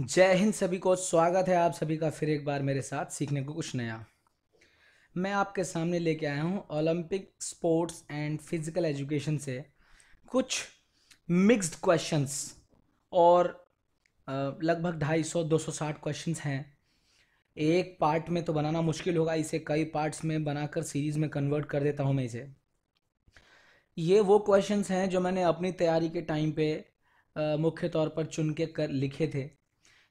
जय हिंद सभी को स्वागत है आप सभी का फिर एक बार मेरे साथ सीखने को कुछ नया मैं आपके सामने लेके आया हूँ Olympic sports and physical education से कुछ मिक्स्ड क्वेश्चंस और लगभग 250-260 क्वेश्चंस हैं एक पार्ट में तो बनाना मुश्किल होगा इसे कई पार्ट्स में बनाकर सीरीज़ में कन्वर्ट कर देता हूँ मैं इसे ये वो क्वेश्चंस हैं जो मैंने अपनी तैयारी के टाइम पे मुख्य तौर पर चुन के कर लिखे थे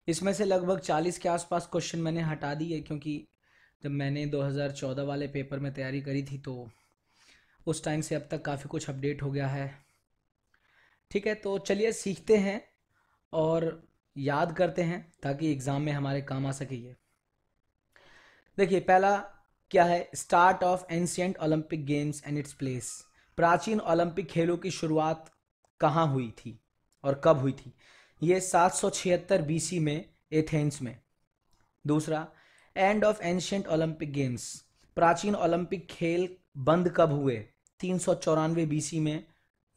इसमें से लगभग चालीस के आसपास क्वेश्चन मैंने हटा दिए क्योंकि जब मैंने 2014 वाले पेपर में तैयारी करी थी तो उस टाइम से अब तक काफ़ी कुछ अपडेट हो गया है ठीक है तो चलिए सीखते हैं और याद करते हैं ताकि एग्ज़ाम में हमारे काम आ सके ये देखिए पहला क्या है start of ancient Olympic games and its place प्राचीन ओलंपिक खेलों की शुरुआत कहाँ हुई थी और कब हुई थी ये सात सौ छिहत्तर बीसी में एथेंस में दूसरा end of ancient Olympic games प्राचीन ओलंपिक खेल बंद कब हुए तीन सौ चौरानवे बीसी में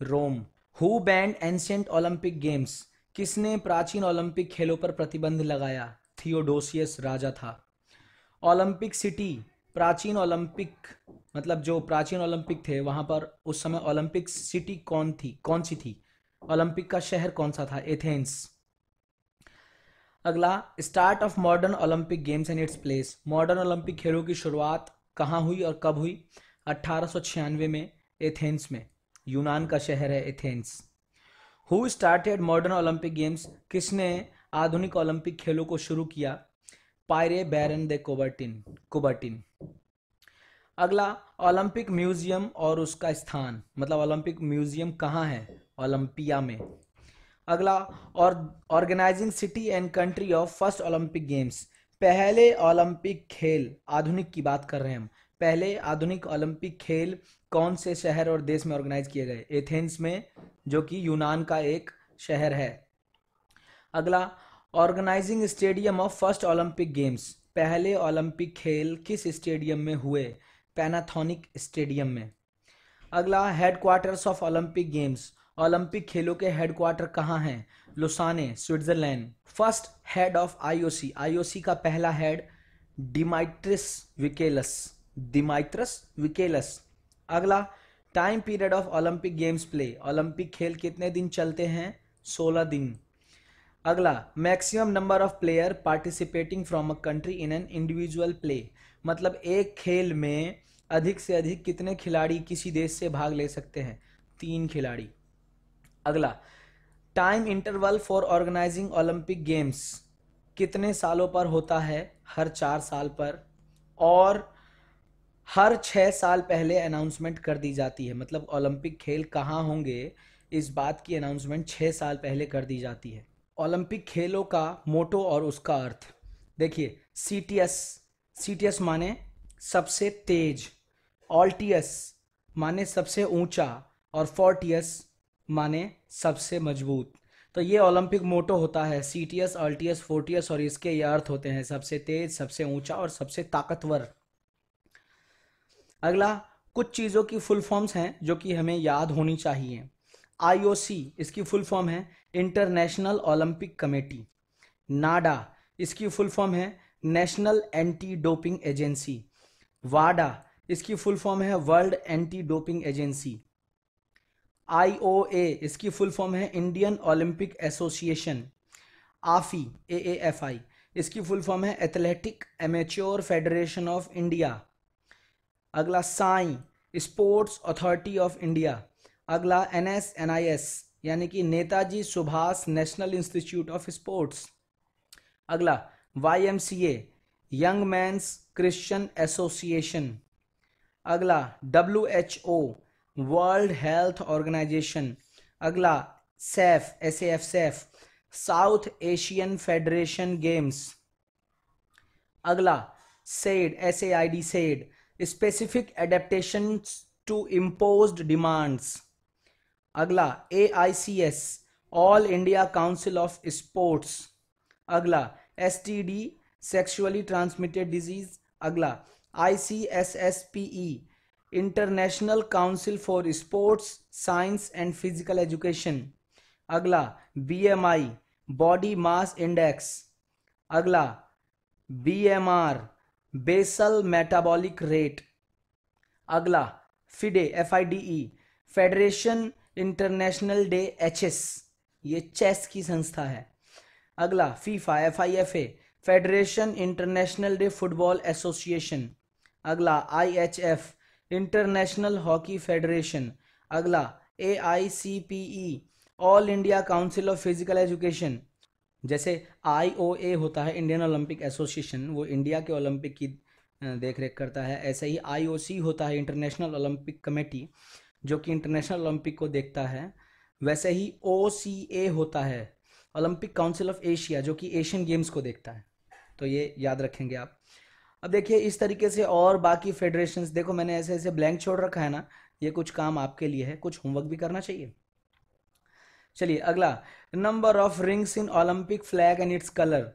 Rome who banned ancient Olympic games किसने प्राचीन ओलंपिक खेलों पर प्रतिबंध लगाया थियोडोसियस राजा था ओलंपिक सिटी प्राचीन ओलंपिक मतलब जो प्राचीन ओलंपिक थे वहां पर उस समय ओलंपिक सिटी कौन थी कौन सी थी ओलंपिक का शहर कौन सा था एथेंस अगला start of modern Olympic games and its place modern Olympic खेलों की शुरुआत कहाँ हुई और कब हुई अट्ठारह में एथेंस में यूनान का शहर है Athens who started modern Olympic games किसने आधुनिक ओलंपिक खेलों को शुरू किया Pierre baron de Coubertin Coubertin अगला ओलंपिक म्यूजियम और उसका स्थान मतलब ओलंपिक म्यूजियम कहाँ है ओलंपिया में अगला और organizing city and country of first Olympic games पहले ओलंपिक खेल आधुनिक की बात कर रहे हैं हम पहले आधुनिक ओलंपिक खेल कौन से शहर और देश में ऑर्गेनाइज किए गए एथेंस में जो कि यूनान का एक शहर है अगला organizing stadium of first Olympic games पहले ओलंपिक खेल किस स्टेडियम में हुए पैनाथोनिक स्टेडियम में अगला headquarters of Olympic games Olympic खेलों के हेडक्वार्टर कहाँ हैं Lausanne Switzerland first head of IOC IOC का पहला head Dimitrios Vikelas Dimitrios Vikelas अगला time period of Olympic games play Olympic खेल कितने दिन चलते हैं सोलह दिन अगला maximum number of player participating from a country in an individual play मतलब एक खेल में अधिक से अधिक कितने खिलाड़ी किसी देश से भाग ले सकते हैं तीन खिलाड़ी अगला time interval for organizing Olympic games कितने सालों पर होता है हर चार साल पर और हर छः साल पहले अनाउंसमेंट कर दी जाती है मतलब ओलंपिक खेल कहाँ होंगे इस बात की अनाउंसमेंट छः साल पहले कर दी जाती है ओलंपिक खेलों का मोटो और उसका अर्थ देखिए C T S C T S माने सबसे तेज ऑल टी एस माने सबसे ऊंचा और फोर टी एस माने सबसे मजबूत तो ये ओलंपिक मोटो होता है सी टी एस अल टी एस टी एस और इसके ये अर्थ होते हैं सबसे तेज सबसे ऊंचा और सबसे ताकतवर अगला कुछ चीज़ों की फुल फॉर्म्स हैं जो कि हमें याद होनी चाहिए आईओसी इसकी फुल फॉर्म है इंटरनेशनल ओलंपिक कमेटी नाडा इसकी फुल फॉर्म है नेशनल एंटी डोपिंग एजेंसी वाडा इसकी फुल फॉर्म है world anti doping agency I O A इसकी फुल फॉर्म है Indian Olympic association AAFI A A F I इसकी full form है athletic amateur federation of India अगला SAI sports authority of India अगला N S N I S यानी कि Netaji Subhash national institute of sports अगला Y M C A young men's Christian association अगला W H O world health organization अगला SAF S F SAF South Asian federation games अगला SAID S A I D SAID specific adaptation to imposed demands अगला A I C S all India council of sports अगला S T D sexually transmitted disease अगला I C S S P E international council for sports science and physical education अगला I body mass index अगला BMR basal metabolic rate अगला FIDE F I D E federation international de एच एस ये chess की संस्था है अगला FIFA F I F A federation international de football association अगला I H F international hockey federation अगला A I C P E all India council of physical education जैसे आई ओ ए होता है Indian Olympic association वो India के Olympic की देख रेख करता है ऐसे ही आई ओ सी होता है इंटरनेशनल ओलंपिक कमेटी जो कि इंटरनेशनल ओलंपिक को देखता है वैसे ही ओ सी ए होता है ओलंपिक काउंसिल ऑफ एशिया जो कि एशियन गेम्स को देखता है तो ये याद रखेंगे आप अब देखिए इस तरीके से और बाकी फेडरेशन देखो मैंने ऐसे ऐसे ब्लैंक छोड़ रखा है ना ये कुछ काम आपके लिए है कुछ होमवर्क भी करना चाहिए चलिए अगला number of rings in Olympic flag and its colour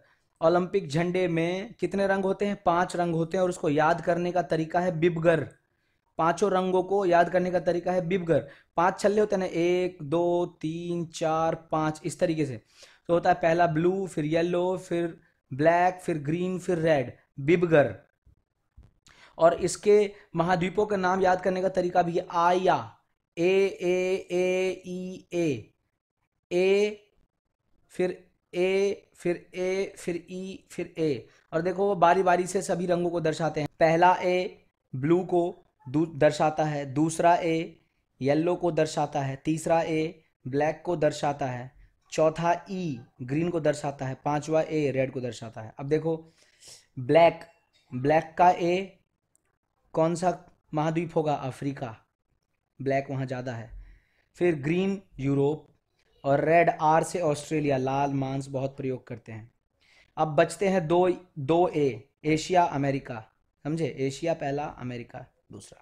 Olympic झंडे में कितने रंग होते हैं पांच रंग होते हैं और उसको याद करने का तरीका है बिबगर पांचों रंगों को याद करने का तरीका है बिबगर पांच छल्ले होते हैं ना एक दो तीन चार पांच इस तरीके से तो होता है पहला ब्लू फिर येलो फिर ब्लैक फिर ग्रीन फिर रेड बिबगर और इसके महाद्वीपों का नाम याद करने का तरीका भी है आया ए ए ए ई ए ए फिर ए फिर ए फिर ई फिर ए और देखो वो बारी बारी से सभी रंगों को दर्शाते हैं पहला ए ब्लू को दर्शाता है दूसरा ए येलो को दर्शाता है तीसरा ए ब्लैक को दर्शाता है चौथा ई ग्रीन को दर्शाता है पांचवा ए रेड को दर्शाता है अब देखो ब्लैक ब्लैक का ए कौन सा महाद्वीप होगा अफ्रीका ब्लैक वहाँ ज़्यादा है फिर ग्रीन यूरोप और रेड आर से ऑस्ट्रेलिया लाल मांस बहुत प्रयोग करते हैं अब बचते हैं दो दो ए एशिया अमेरिका समझे एशिया पहला अमेरिका दूसरा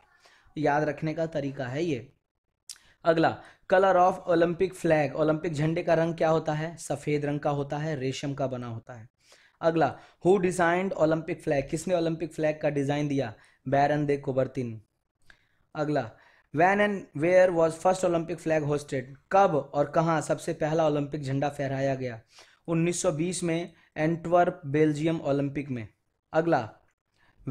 याद रखने का तरीका है ये अगला colour of Olympic flag Olympic झंडे का रंग क्या होता है सफ़ेद रंग का होता है रेशम का बना होता है अगला हु डिजाइंड ओलंपिक फ्लैग किसने ओलंपिक फ्लैग का डिजाइन दिया बैरन दे कुबर्तिन अगला when and where was first Olympic flag hoisted कब और कहाँ सबसे पहला ओलंपिक झंडा फहराया गया 1920 में एंटवर्प बेल्जियम ओलंपिक में अगला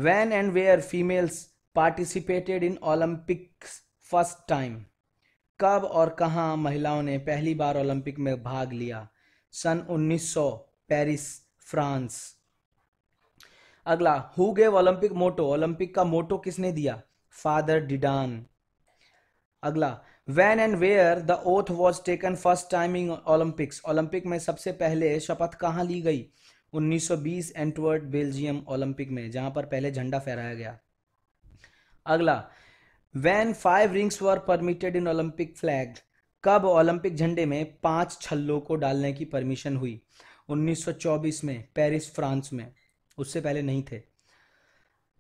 when and where females participated in Olympics first time कब और कहाँ महिलाओं ने पहली बार ओलंपिक में भाग लिया सन 1900 पेरिस फ्रांस अगला who gave Olympic motto Olympic का मोटो किसने दिया फादर डिडान अगला when and where the oath was taken first time in Olympics Olympic में सबसे पहले शपथ कहाँ ली गई 1920 एंटवर्ड बेल्जियम ओलंपिक में जहां पर पहले झंडा फहराया गया अगला when five rings were permitted in Olympic flag कब ओलंपिक झंडे में पांच छल्लों को डालने की परमिशन हुई 1924 में पेरिस फ्रांस में उससे पहले नहीं थे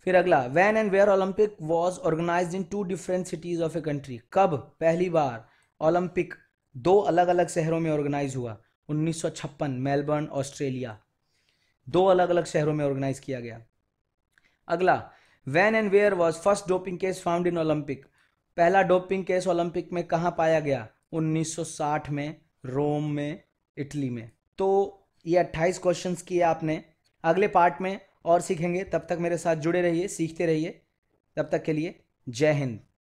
फिर अगला when and where Olympic was organize in two different cities of a country कब पहली बार ओलंपिक दो अलग अलग शहरों में ऑर्गेनाइज हुआ 1956 मेलबर्न ऑस्ट्रेलिया दो अलग अलग शहरों में ऑर्गेनाइज किया गया अगला when and where was first doping case found in Olympic पहला डोपिंग केस ओलंपिक में कहाँ पाया गया 1960 में रोम में इटली में तो ये अट्ठाईस क्वेश्चन किए आपने अगले पार्ट में और सीखेंगे तब तक मेरे साथ जुड़े रहिए सीखते रहिए तब तक के लिए जय हिंद